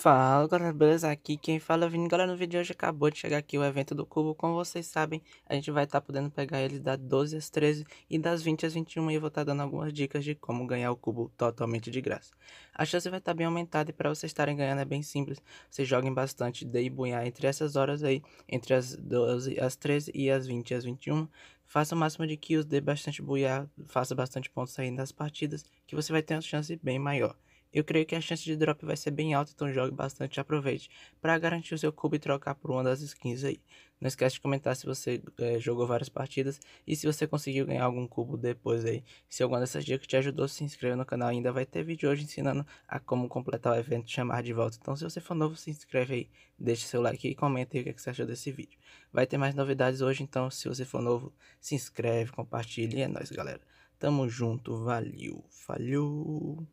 Fala galera, beleza? Aqui quem fala é o Vini. Galera, no vídeo de hoje acabou de chegar aqui o evento do Cubo. Como vocês sabem, a gente vai estar tá podendo pegar ele das 12 às 13 e das 20 às 21 e vou estar tá dando algumas dicas de como ganhar o Cubo totalmente de graça. A chance vai estar tá bem aumentada e para vocês estarem ganhando é bem simples. Vocês joguem bastante de bunhar entre essas horas aí, entre as 12 às 13 e as 20 às 21. Faça o máximo de kills, dê bastante buiar, faça bastante pontos saindo das partidas, que você vai ter uma chance bem maior. Eu creio que a chance de drop vai ser bem alta, então jogue bastante e aproveite para garantir o seu cubo e trocar por uma das skins aí. Não esquece de comentar se você é, jogou várias partidas e se você conseguiu ganhar algum cubo depois aí. Se alguma dessas dicas te ajudou, se inscreva no canal. Ainda vai ter vídeo hoje ensinando a como completar o evento e chamar de volta. Então se você for novo, se inscreve aí, deixa seu like e comenta aí o que, é que você achou desse vídeo. Vai ter mais novidades hoje, então se você for novo, se inscreve, compartilhe, e é nóis galera. Tamo junto, valeu, falhou!